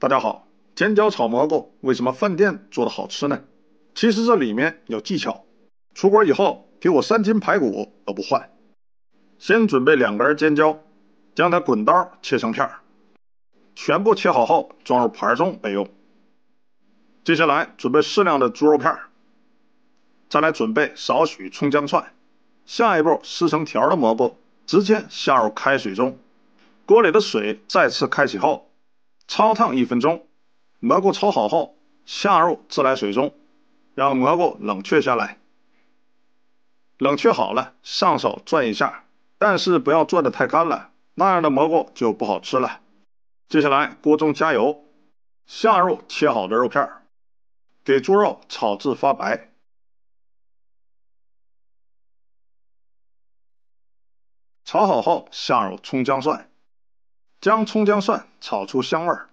大家好，尖椒炒蘑菇为什么饭店做的好吃呢？其实这里面有技巧。出锅以后给我三斤排骨都不换。先准备两根尖椒，将它滚刀切成片，全部切好后装入盘中备用。接下来准备适量的猪肉片，再来准备少许葱姜蒜。下一步撕成条的蘑菇直接下入开水中，锅里的水再次开启后。焯烫一分钟，蘑菇焯好后下入自来水中，让蘑菇冷却下来。冷却好了，上手转一下，但是不要转的太干了，那样的蘑菇就不好吃了。接下来锅中加油，下入切好的肉片，给猪肉炒至发白。炒好后下入葱姜蒜。将葱姜蒜炒出香味儿，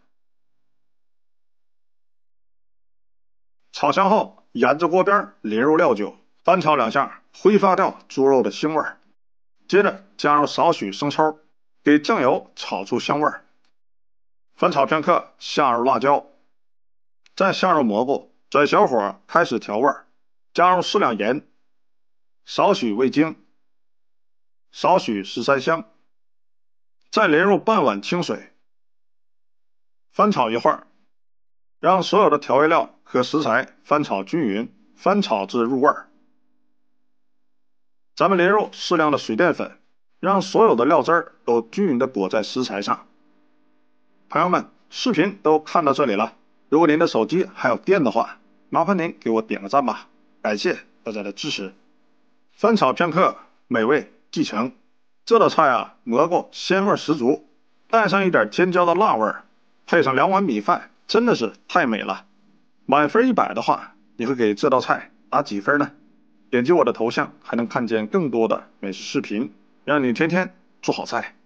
炒香后沿着锅边淋入料酒，翻炒两下，挥发掉猪肉的腥味儿。接着加入少许生抽，给酱油炒出香味儿，翻炒片刻，下入辣椒，再下入蘑菇，转小火开始调味儿，加入适量盐，少许味精，少许十三香。再淋入半碗清水，翻炒一会儿，让所有的调味料和食材翻炒均匀，翻炒至入味。咱们淋入适量的水淀粉，让所有的料汁儿都均匀的裹在食材上。朋友们，视频都看到这里了，如果您的手机还有电的话，麻烦您给我点个赞吧，感谢大家的支持。翻炒片刻，美味即成。这道菜啊，蘑菇鲜味十足，带上一点尖椒的辣味儿，配上两碗米饭，真的是太美了。满分一百的话，你会给这道菜打几分呢？点击我的头像，还能看见更多的美食视频，让你天天做好菜。